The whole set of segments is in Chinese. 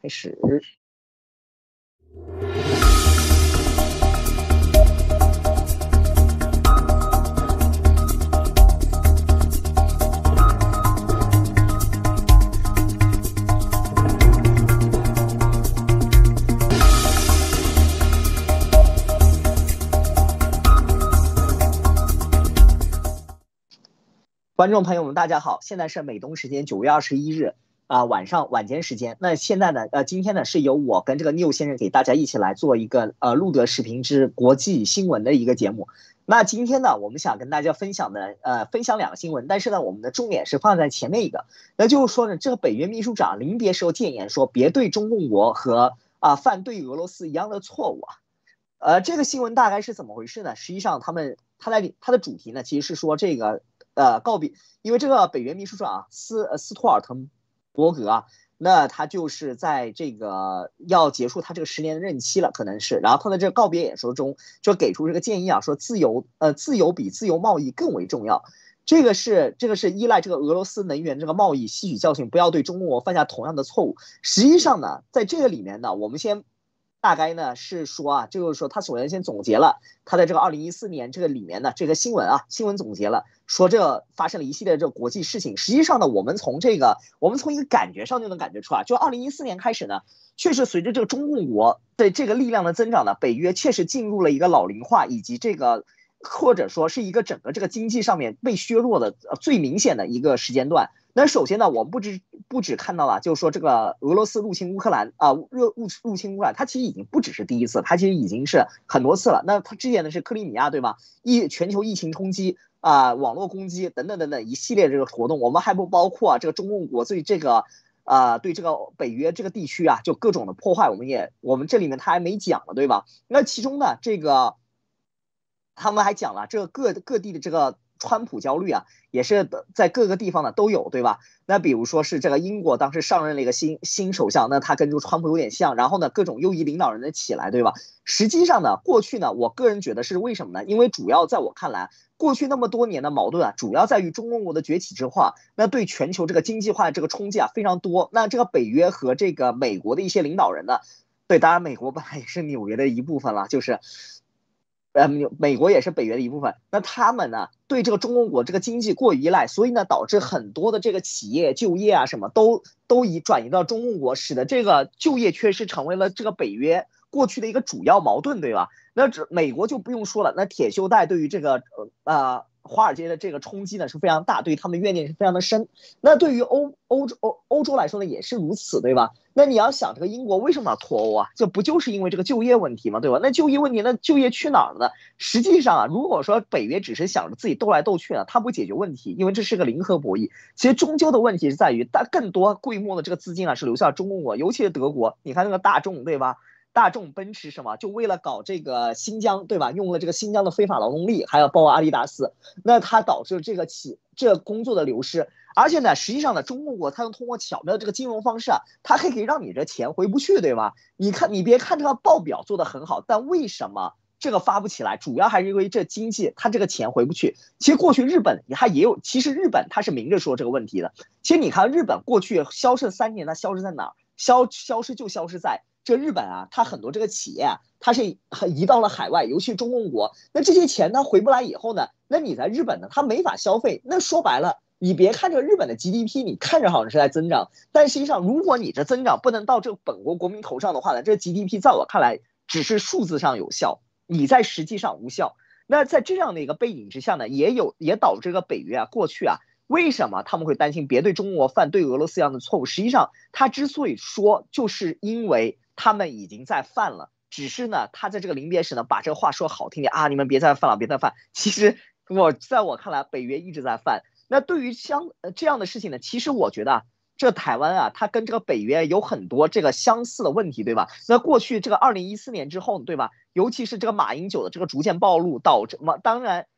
开始。观众朋友们，大家好，现在是美东时间九月二十一日。啊，晚上晚间时间，那现在呢？呃，今天呢是由我跟这个 New 先生给大家一起来做一个呃路德视频之国际新闻的一个节目。那今天呢，我们想跟大家分享的呃，分享两个新闻，但是呢，我们的重点是放在前面一个。那就是说呢，这个北约秘书长临别时候谏言说，别对中共国和啊犯对俄罗斯一样的错误。啊。呃，这个新闻大概是怎么回事呢？实际上，他们他在他的主题呢，其实是说这个呃告别，因为这个北约秘书长斯斯托尔滕。伯格啊，那他就是在这个要结束他这个十年的任期了，可能是，然后在这告别演说中就给出这个建议啊，说自由，呃，自由比自由贸易更为重要，这个是这个是依赖这个俄罗斯能源这个贸易吸取教训，不要对中国犯下同样的错误。实际上呢，在这个里面呢，我们先。大概呢是说啊，就是说他首先先总结了他的这个二零一四年这个里面的这个新闻啊，新闻总结了，说这发生了一系列这国际事情。实际上呢，我们从这个，我们从一个感觉上就能感觉出啊，就二零一四年开始呢，确实随着这个中共国对这个力量的增长呢，北约确实进入了一个老龄化以及这个或者说是一个整个这个经济上面被削弱的最明显的一个时间段。那首先呢，我们不止不止看到了，就是说这个俄罗斯入侵乌克兰啊，入入入侵乌克兰，它其实已经不只是第一次，它其实已经是很多次了。那它之前呢是克里米亚对吗？疫全球疫情冲击啊，网络攻击等等等等一系列这个活动，我们还不包括这个中共国对这个，啊对这个北约这个地区啊，就各种的破坏，我们也我们这里面他还没讲了对吧？那其中呢，这个他们还讲了这个各各地的这个。川普焦虑啊，也是在各个地方呢都有，对吧？那比如说是这个英国当时上任了一个新新首相，那他跟住川普有点像，然后呢各种右翼领导人的起来，对吧？实际上呢，过去呢，我个人觉得是为什么呢？因为主要在我看来，过去那么多年的矛盾啊，主要在于中共国的崛起之后，那对全球这个经济化这个冲击啊非常多。那这个北约和这个美国的一些领导人呢，对，当然美国本来也是纽约的一部分了，就是。呃，美国也是北约的一部分，那他们呢对这个中共国这个经济过于依赖，所以呢导致很多的这个企业就业啊，什么都都已转移到中共国，使得这个就业缺失成为了这个北约过去的一个主要矛盾，对吧？那这美国就不用说了，那铁锈带对于这个呃华尔街的这个冲击呢是非常大，对他们的怨念是非常的深。那对于欧欧洲欧欧洲来说呢也是如此，对吧？那你要想这个英国为什么要脱欧啊？这不就是因为这个就业问题吗？对吧？那就业问题，那就业去哪儿了呢？实际上啊，如果说北约只是想着自己斗来斗去呢，他不解决问题，因为这是个零和博弈。其实终究的问题是在于，但更多规模的这个资金啊是流向中国，尤其是德国。你看那个大众，对吧？大众、奔驰什么，就为了搞这个新疆，对吧？用了这个新疆的非法劳动力，还有包括阿迪达斯，那它导致这个企这工作的流失。而且呢，实际上呢，中国它能通过巧妙的这个金融方式啊，它还可以让你这钱回不去，对吗？你看，你别看这个报表做的很好，但为什么这个发不起来？主要还是因为这经济它这个钱回不去。其实过去日本它也有，其实日本它是明着说这个问题的。其实你看日本过去消失三年，它消失在哪儿？消消失就消失在。这日本啊，它很多这个企业啊，它是移到了海外，尤其中共国。那这些钱它回不来以后呢，那你在日本呢，它没法消费。那说白了，你别看这日本的 GDP，你看着好像是在增长，但实际上，如果你这增长不能到这本国国民头上的话呢，这 GDP 在我看来只是数字上有效，你在实际上无效。那在这样的一个背景之下呢，也有也导致这个北约啊过去啊，为什么他们会担心别对中国犯对俄罗斯一样的错误？实际上，他之所以说，就是因为。他们已经在犯了，只是呢，他在这个临别时呢，把这个话说好听点啊，你们别再犯了，别再犯。其实我在我看来，北约一直在犯。那对于相这样的事情呢，其实我觉得这台湾啊，它跟这个北约有很多这个相似的问题，对吧？那过去这个二零一四年之后，对吧？尤其是这个马英九的这个逐渐暴露，导致嘛，当然，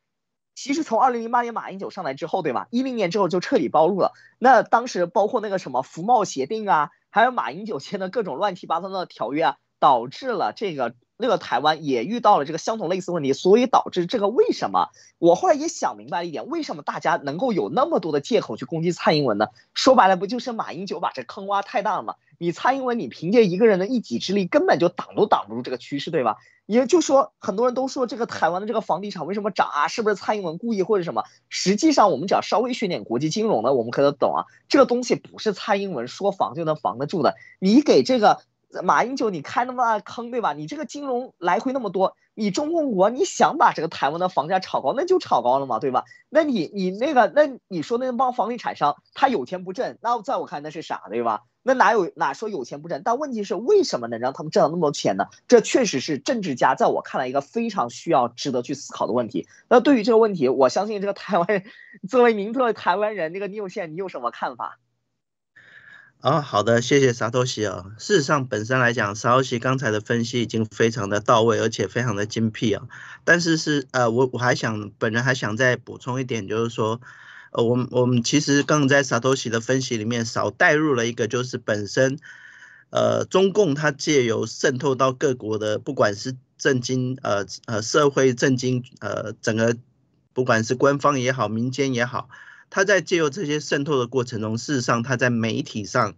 其实从二零零八年马英九上来之后，对吧？一零年之后就彻底暴露了。那当时包括那个什么福茂协定啊。还有马英九签的各种乱七八糟的条约啊，导致了这个那个台湾也遇到了这个相同类似问题，所以导致这个为什么我后来也想明白了一点，为什么大家能够有那么多的借口去攻击蔡英文呢？说白了，不就是马英九把这坑挖太大了吗？你蔡英文，你凭借一个人的一己之力，根本就挡都挡不住这个趋势，对吧？也就说，很多人都说这个台湾的这个房地产为什么涨啊？是不是蔡英文故意或者什么？实际上，我们只要稍微学点国际金融的，我们可都懂啊。这个东西不是蔡英文说防就能防得住的。你给这个马英九你开那么大坑，对吧？你这个金融来回那么多，你中共国你想把这个台湾的房价炒高，那就炒高了嘛，对吧？那你你那个，那你说那帮房地产商他有钱不挣，那在我看来那是傻，对吧？那哪有哪说有钱不挣？但问题是，为什么能让他们挣到那么多钱呢？这确实是政治家在我看来一个非常需要值得去思考的问题。那对于这个问题，我相信这个台湾作为民特台湾人那个有现你有什么看法？啊，好的，谢谢沙多西啊。事实上，本身来讲，沙多西刚才的分析已经非常的到位，而且非常的精辟啊。但是是呃，我我还想，本人还想再补充一点，就是说。呃，我们我们其实刚刚在萨托西的分析里面少带入了一个，就是本身，呃，中共它借由渗透到各国的，不管是政经呃呃社会政经呃整个，不管是官方也好，民间也好，它在借由这些渗透的过程中，事实上它在媒体上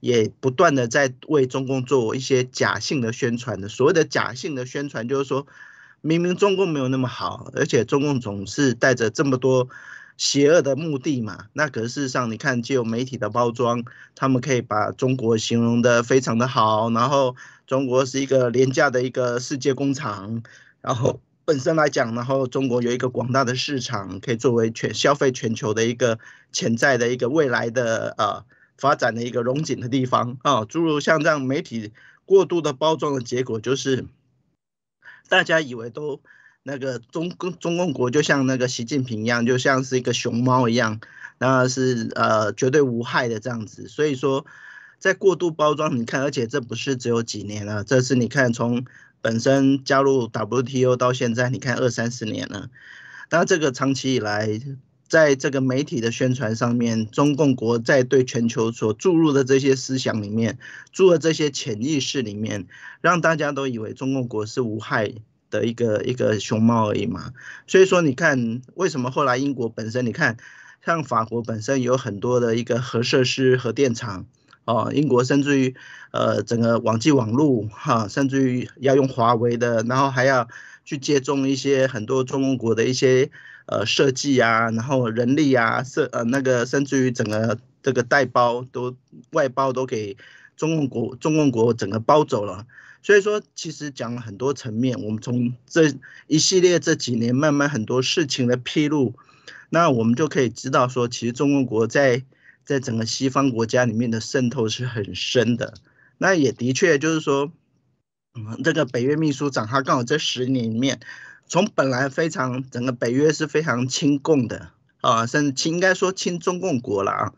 也不断的在为中共做一些假性的宣传的。所谓的假性的宣传，就是说明明中共没有那么好，而且中共总是带着这么多。邪恶的目的嘛？那可是事实上，你看，借由媒体的包装，他们可以把中国形容的非常的好，然后中国是一个廉价的一个世界工厂，然后本身来讲，然后中国有一个广大的市场，可以作为全消费全球的一个潜在的一个未来的呃发展的一个融景的地方啊。诸如像这样媒体过度的包装的结果，就是大家以为都。那个中共中共国就像那个习近平一样，就像是一个熊猫一样，那是呃绝对无害的这样子。所以说，在过度包装，你看，而且这不是只有几年了，这是你看从本身加入 WTO 到现在，你看二三十年了。那这个长期以来，在这个媒体的宣传上面，中共国在对全球所注入的这些思想里面，注入这些潜意识里面，让大家都以为中共国是无害。的一个一个熊猫而已嘛，所以说你看为什么后来英国本身你看像法国本身有很多的一个核设施、核电厂哦，英国甚至于呃整个网际网路哈，甚至于要用华为的，然后还要去接种一些很多中国的一些呃设计啊，然后人力啊，设呃那个甚至于整个这个带包都外包都给中共国中共国整个包走了。所以说，其实讲了很多层面。我们从这一系列这几年慢慢很多事情的披露，那我们就可以知道说，其实中国在在整个西方国家里面的渗透是很深的。那也的确就是说，嗯，这个北约秘书长他刚好这十年里面，从本来非常整个北约是非常亲共的。啊，审清应该说清中共国了啊。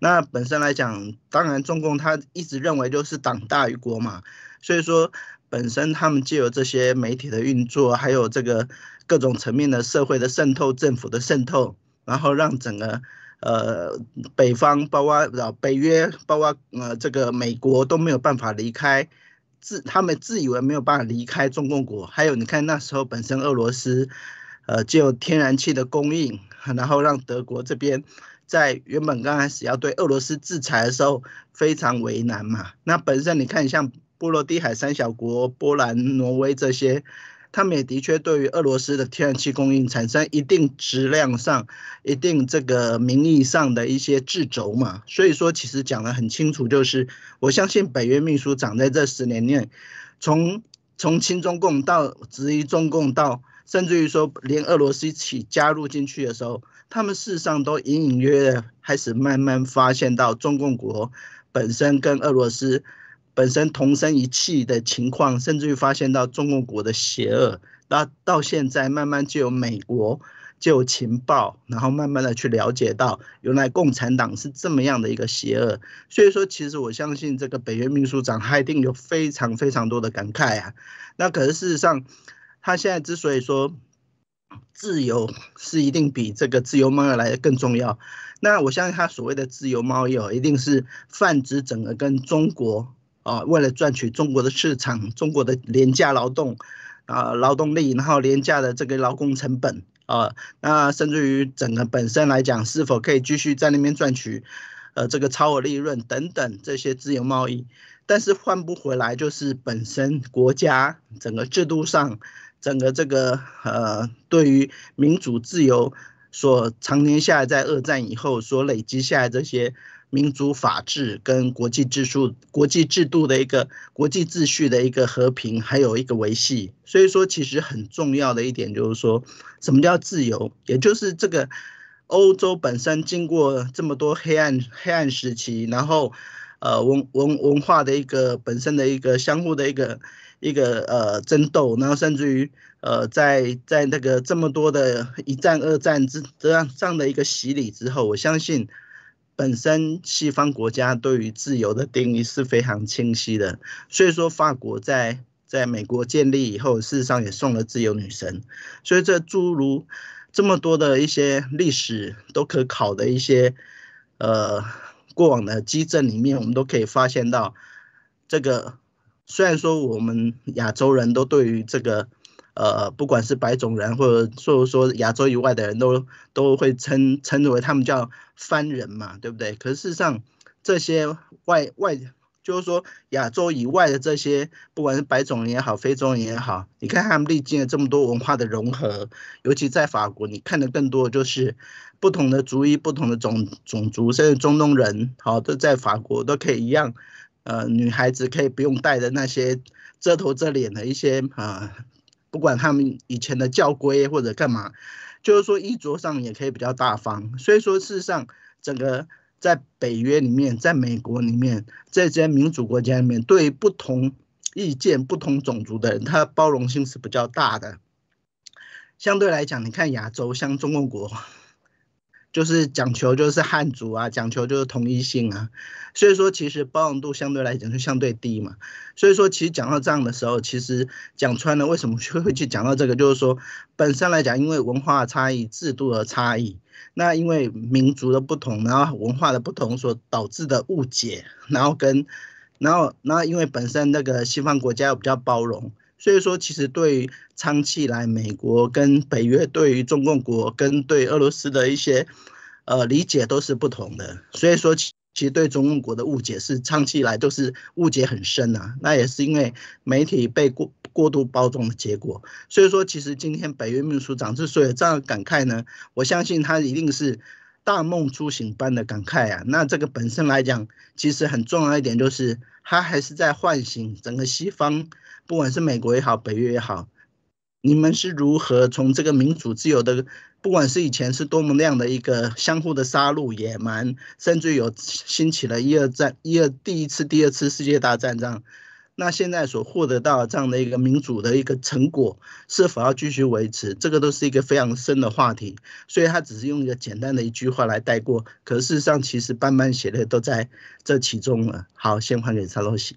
那本身来讲，当然中共他一直认为就是党大于国嘛，所以说本身他们借由这些媒体的运作，还有这个各种层面的社会的渗透、政府的渗透，然后让整个呃北方包括北约包括呃这个美国都没有办法离开，自他们自以为没有办法离开中共国。还有你看那时候本身俄罗斯呃就有天然气的供应。然后让德国这边，在原本刚开始要对俄罗斯制裁的时候非常为难嘛。那本身你看，像波罗的海三小国、波兰、挪威这些，他们也的确对于俄罗斯的天然气供应产生一定质量上、一定这个名义上的一些制肘嘛。所以说，其实讲得很清楚，就是我相信北约秘书长在这十年内，从从亲中共到质疑中共到。甚至于说，连俄罗斯一起加入进去的时候，他们事实上都隐隐约约开始慢慢发现到中共国本身跟俄罗斯本身同生一气的情况，甚至于发现到中共国的邪恶。然后到现在，慢慢就有美国就有情报，然后慢慢的去了解到，原来共产党是这么样的一个邪恶。所以说，其实我相信这个北约秘书长他一定有非常非常多的感慨啊。那可是事实上。他现在之所以说自由是一定比这个自由贸易来更重要，那我相信他所谓的自由贸易，一定是泛指整个跟中国啊，为了赚取中国的市场、中国的廉价劳动啊劳动力，然后廉价的这个劳工成本啊，那甚至于整个本身来讲，是否可以继续在那边赚取呃这个超额利润等等这些自由贸易，但是换不回来就是本身国家整个制度上。整个这个呃，对于民主自由所常年下来，在二战以后所累积下来这些民主、法治跟国际制度、国际制度的一个国际秩序的一个和平，还有一个维系。所以说，其实很重要的一点就是说，什么叫自由？也就是这个欧洲本身经过这么多黑暗黑暗时期，然后呃文文文化的一个本身的一个相互的一个。一个呃争斗，然后甚至于呃，在在那个这么多的一战、二战之这样这样的一个洗礼之后，我相信本身西方国家对于自由的定义是非常清晰的。所以说，法国在在美国建立以后，事实上也送了自由女神。所以，这诸如这么多的一些历史都可考的一些呃过往的基证里面，我们都可以发现到这个。虽然说我们亚洲人都对于这个，呃，不管是白种人或者说说亚洲以外的人都都会称称之为他们叫番人嘛，对不对？可是事实上，这些外外就是说亚洲以外的这些，不管是白种人也好，非洲人也好，你看他们历经了这么多文化的融合，尤其在法国，你看的更多就是不同的族裔、不同的种种族，甚至中东人，好，都在法国都可以一样。呃，女孩子可以不用戴的那些遮头遮脸的一些啊，不管他们以前的教规或者干嘛，就是说衣着上也可以比较大方。所以说，事实上，整个在北约里面，在美国里面这些民主国家里面，对不同意见、不同种族的人，他包容性是比较大的。相对来讲，你看亚洲，像中共国。就是讲求就是汉族啊，讲求就是统一性啊，所以说其实包容度相对来讲就相对低嘛。所以说其实讲到这样的时候，其实讲穿了，为什么就 会去讲到这个？就是说本身来讲，因为文化差异、制度的差异，那因为民族的不同，然后文化的不同所导致的误解，然后跟然后然因为本身那个西方国家比较包容。所以说，其实对长期以来美国跟北约对于中共国跟对俄罗斯的一些，呃，理解都是不同的。所以说，其实对中共国的误解是长期以来都是误解很深呐。那也是因为媒体被过过度包装的结果。所以说，其实今天北约秘书长之所以这样感慨呢，我相信他一定是。大梦初醒般的感慨啊！那这个本身来讲，其实很重要一点就是，他还是在唤醒整个西方，不管是美国也好，北约也好，你们是如何从这个民主自由的，不管是以前是多么那样的一个相互的杀戮、野蛮，甚至有兴起了一二战、一二第一次、第二次世界大战这样。那现在所获得到这样的一个民主的一个成果，是否要继续维持？这个都是一个非常深的话题，所以他只是用一个简单的一句话来带过。可事实上，其实半半写的都在这其中了。好，先还给沙洛西。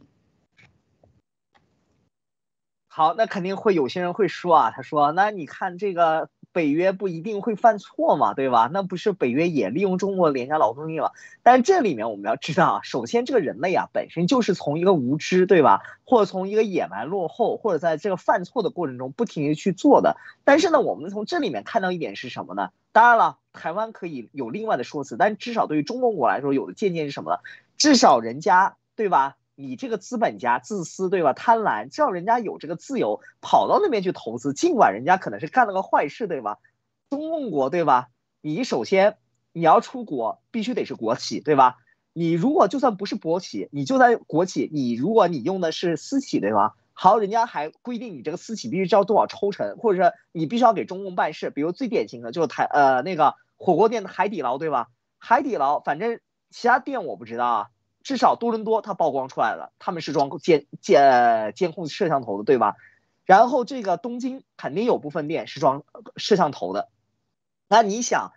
好，那肯定会有些人会说啊，他说，那你看这个。北约不一定会犯错嘛，对吧？那不是北约也利用中国廉价劳动力了？但这里面我们要知道啊，首先这个人类啊本身就是从一个无知，对吧？或者从一个野蛮落后，或者在这个犯错的过程中不停的去做的。但是呢，我们从这里面看到一点是什么呢？当然了，台湾可以有另外的说辞，但至少对于中国来说，有的借鉴是什么呢？至少人家，对吧？你这个资本家自私对吧？贪婪，叫人家有这个自由跑到那边去投资，尽管人家可能是干了个坏事对吧？中共国对吧？你首先你要出国必须得是国企对吧？你如果就算不是国企，你就在国企，你如果你用的是私企对吧？好，人家还规定你这个私企必须交多少抽成，或者说你必须要给中共办事，比如最典型的就是台呃那个火锅店的海底捞对吧？海底捞反正其他店我不知道啊。至少多伦多，它曝光出来了，他们是装监监监控摄像头的，对吧？然后这个东京肯定有部分店是装摄像头的。那你想，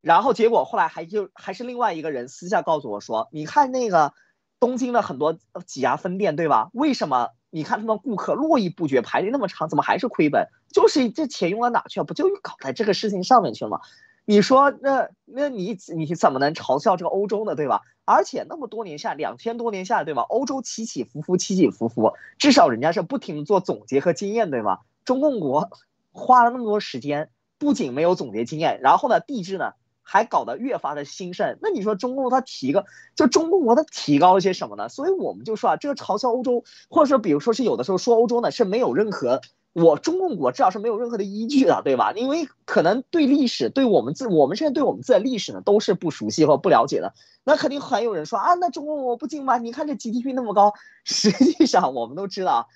然后结果后来还就还是另外一个人私下告诉我说：“你看那个东京的很多几家分店，对吧？为什么你看他们顾客络绎不绝，排队那么长，怎么还是亏本？就是这钱用到哪去了？不就搞在这个事情上面去了吗？”你说那那你你怎么能嘲笑这个欧洲呢？对吧？而且那么多年下，两千多年下，对吧？欧洲起起伏伏，起起伏伏，至少人家是不停做总结和经验，对吧？中共国花了那么多时间，不仅没有总结经验，然后呢，地质呢还搞得越发的兴盛。那你说中共他提个，就中共国他提高了些什么呢？所以我们就说啊，这个嘲笑欧洲，或者说，比如说是有的时候说欧洲呢，是没有任何。我中共国至少是没有任何的依据的，对吧？因为可能对历史，对我们自我们现在对我们自己的历史呢，都是不熟悉和不了解的。那肯定还有人说啊，那中共我不进吗？你看这 GDP 那么高。实际上我们都知道，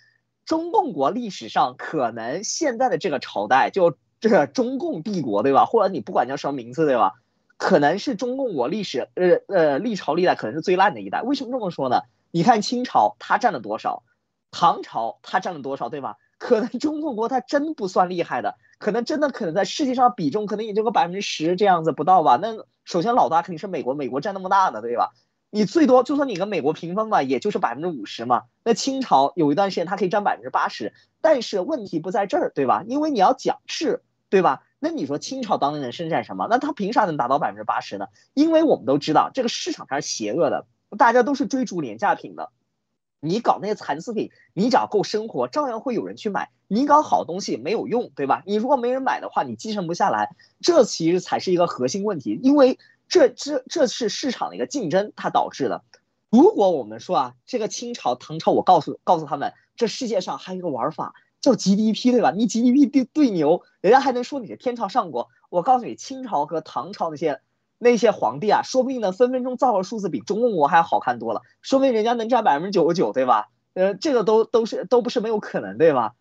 中共国历史上可能现在的这个朝代，就就是中共帝国，对吧？或者你不管叫什么名字，对吧？可能是中共国历史，呃呃，历朝历代可能是最烂的一代。为什么这么说呢？你看清朝它占了多少，唐朝它占了多少，对吧？可能中共国它真不算厉害的，可能真的可能在世界上比重可能也就个百分之十这样子不到吧。那首先老大肯定是美国，美国占那么大的，对吧？你最多就算你跟美国平分吧，也就是百分之五十嘛。那清朝有一段时间它可以占百分之八十，但是问题不在这儿，对吧？因为你要讲质，对吧？那你说清朝当年能生产什么？那它凭啥能达到百分之八十呢？因为我们都知道这个市场它是邪恶的，大家都是追逐廉价品的。你搞那些残次品，你只要够生活，照样会有人去买。你搞好东西没有用，对吧？你如果没人买的话，你继承不下来。这其实才是一个核心问题，因为这这这是市场的一个竞争，它导致的。如果我们说啊，这个清朝、唐朝，我告诉告诉他们，这世界上还有一个玩法叫 GDP，对吧？你 GDP 对对牛，人家还能说你是天朝上国。我告诉你，清朝和唐朝那些。那些皇帝啊，说不定呢，分分钟造个数字比中国还好看多了，说明人家能占百分之九十九，对吧？呃，这个都都是都不是没有可能，对吧？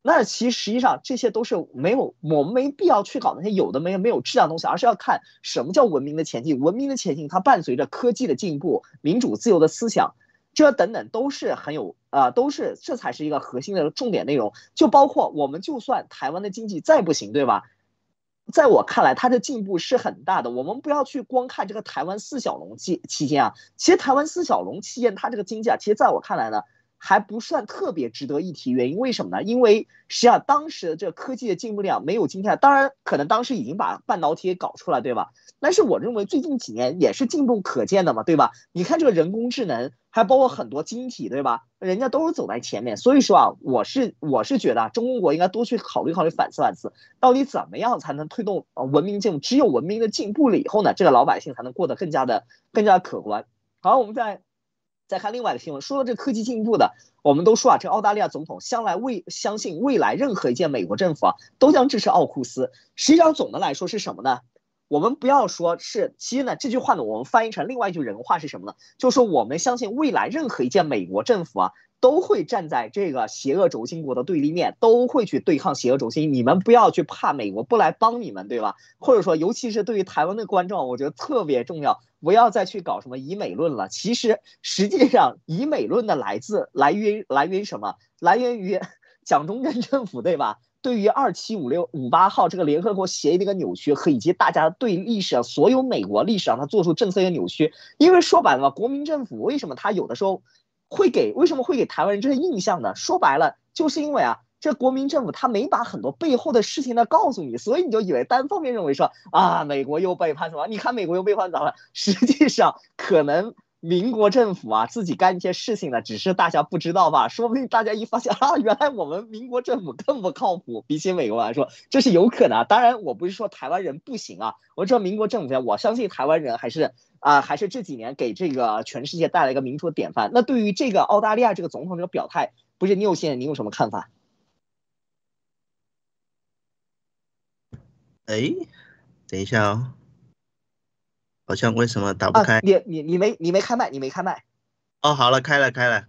那其实实际上这些都是没有，我们没必要去搞那些有的没有没有质量东西，而是要看什么叫文明的前进。文明的前进，它伴随着科技的进步、民主自由的思想，这等等都是很有啊，都是这才是一个核心的重点内容。就包括我们就算台湾的经济再不行，对吧？在我看来，它的进步是很大的。我们不要去光看这个台湾四小龙期期间啊，其实台湾四小龙期间，它这个金价，其实在我看来呢。还不算特别值得一提，原因为什么呢？因为实际上当时的这科技的进步量没有今天，当然可能当时已经把半导体搞出来，对吧？但是我认为最近几年也是进步可见的嘛，对吧？你看这个人工智能，还包括很多晶体，对吧？人家都是走在前面，所以说啊，我是我是觉得啊，中国应该多去考虑考虑、反思反思，到底怎么样才能推动文明进步？只有文明的进步了以后呢，这个老百姓才能过得更加的更加可观。好，我们再。再看另外一个新闻，说到这科技进步的，我们都说啊，这澳大利亚总统向来未相信未来任何一届美国政府啊都将支持奥库斯。实际上总的来说是什么呢？我们不要说是，其实呢这句话呢，我们翻译成另外一句人话是什么呢？就是说我们相信未来任何一届美国政府啊都会站在这个邪恶轴心国的对立面，都会去对抗邪恶轴心。你们不要去怕美国不来帮你们，对吧？或者说，尤其是对于台湾的观众，我觉得特别重要。不要再去搞什么以美论了。其实，实际上以美论的来自来源来源于什么？来源于 蒋中正政府，对吧？对于二七五六五八号这个联合国协议的一个扭曲，和以及大家对历史上所有美国历史上他做出政策的扭曲。因为说白了，国民政府为什么他有的时候会给为什么会给台湾人这些印象呢？说白了，就是因为啊。这国民政府他没把很多背后的事情呢告诉你，所以你就以为单方面认为说啊，美国又背叛什么？你看美国又背叛咱们。实际上可能民国政府啊自己干一些事情呢，只是大家不知道吧？说不定大家一发现啊，原来我们民国政府更不靠谱，比起美国来说，这是有可能。啊。当然我不是说台湾人不行啊，我知道民国政府我相信台湾人还是啊，还是这几年给这个全世界带来一个民主的典范。那对于这个澳大利亚这个总统这个表态，不是你有现你有什么看法？哎，等一下哦，好像为什么打不开？你你你没你没开麦，你没开麦。哦，好了，开了开了。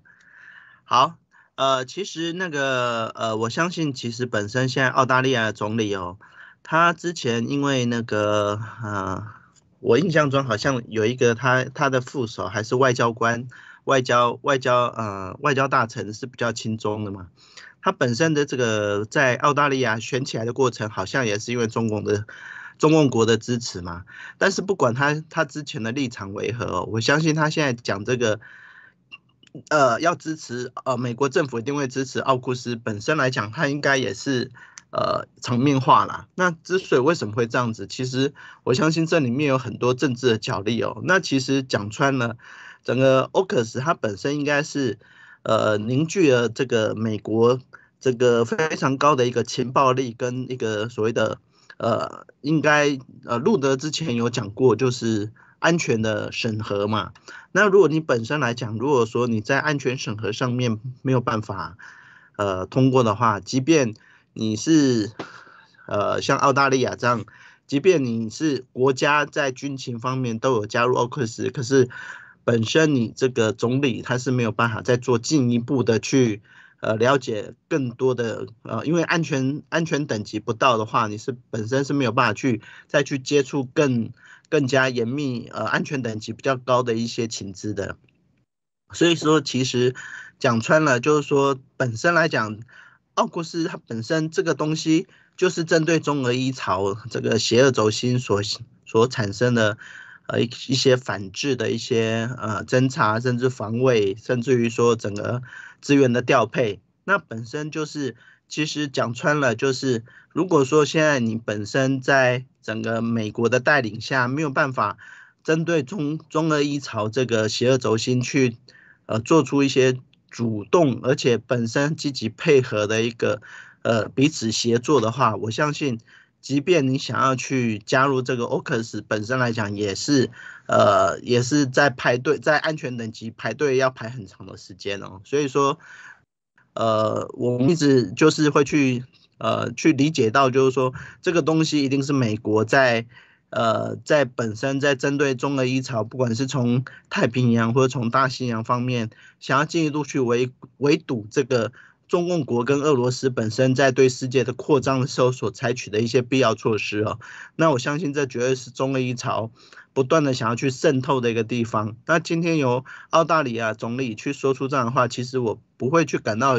好，呃，其实那个呃，我相信其实本身现在澳大利亚总理哦，他之前因为那个啊，我印象中好像有一个他他的副手还是外交官，外交外交呃外交大臣是比较轻松的嘛。他本身的这个在澳大利亚选起来的过程，好像也是因为中共的中共国的支持嘛。但是不管他他之前的立场为何，我相信他现在讲这个，呃，要支持呃美国政府一定会支持奥库斯本身来讲，他应该也是呃场面化啦。那之所以为什么会这样子，其实我相信这里面有很多政治的角力哦。那其实讲穿了，整个 c 库斯它本身应该是。呃，凝聚了这个美国这个非常高的一个情报力跟一个所谓的，呃，应该呃路德之前有讲过，就是安全的审核嘛。那如果你本身来讲，如果说你在安全审核上面没有办法呃通过的话，即便你是呃像澳大利亚这样，即便你是国家在军情方面都有加入奥克斯，可是。本身你这个总理他是没有办法再做进一步的去呃了解更多的呃，因为安全安全等级不到的话，你是本身是没有办法去再去接触更更加严密呃安全等级比较高的一些情资的。所以说，其实讲穿了就是说，本身来讲，奥古斯他本身这个东西就是针对中俄一朝这个邪恶轴心所所产生的。呃，一一些反制的一些呃侦查，甚至防卫，甚至于说整个资源的调配，那本身就是，其实讲穿了，就是如果说现在你本身在整个美国的带领下没有办法针对中中俄一朝这个邪恶轴心去呃做出一些主动，而且本身积极配合的一个呃彼此协作的话，我相信。即便你想要去加入这个 o c u s 本身来讲，也是，呃，也是在排队，在安全等级排队要排很长的时间哦。所以说，呃，我们一直就是会去，呃，去理解到，就是说这个东西一定是美国在，呃，在本身在针对中俄一朝，不管是从太平洋或者从大西洋方面，想要进一步去围围堵这个。中共国跟俄罗斯本身在对世界的扩张的时候所采取的一些必要措施哦，那我相信这绝对是中日一朝不断的想要去渗透的一个地方。那今天由澳大利亚总理去说出这样的话，其实我不会去感到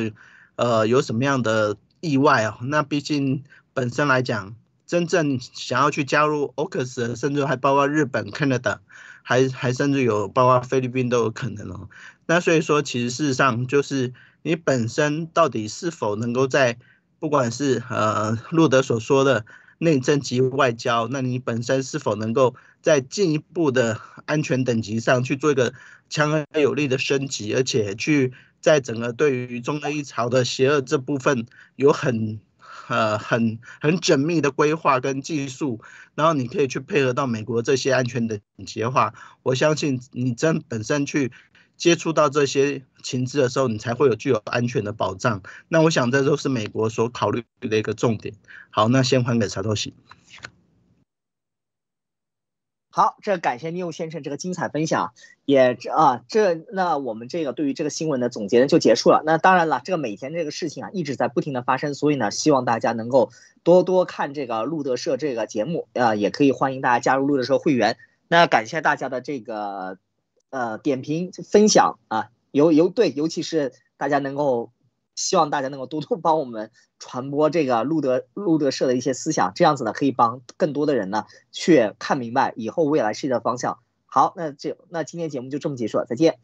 呃有什么样的意外哦。那毕竟本身来讲，真正想要去加入 o s 甚至还包括日本、Canada，还还甚至有包括菲律宾都有可能哦。那所以说，其实事实上就是。你本身到底是否能够在，不管是呃路德所说的内政及外交，那你本身是否能够在进一步的安全等级上去做一个强而有力的升级，而且去在整个对于中阿一朝的邪恶这部分有很呃很很缜密的规划跟技术，然后你可以去配合到美国这些安全等级的话，我相信你真本身去。接触到这些情资的时候，你才会有具有安全的保障。那我想，这都是美国所考虑的一个重点。好，那先还给查透西。好，这感谢 New 先生这个精彩分享，也啊这那我们这个对于这个新闻的总结呢就结束了。那当然了，这个每天这个事情啊一直在不停的发生，所以呢，希望大家能够多多看这个路德社这个节目，呃，也可以欢迎大家加入路德社会员。那感谢大家的这个。呃，点评分享啊，尤尤对，尤其是大家能够，希望大家能够多多帮我们传播这个路德路德社的一些思想，这样子呢，可以帮更多的人呢去看明白以后未来世界的方向。好，那这那今天节目就这么结束了，再见。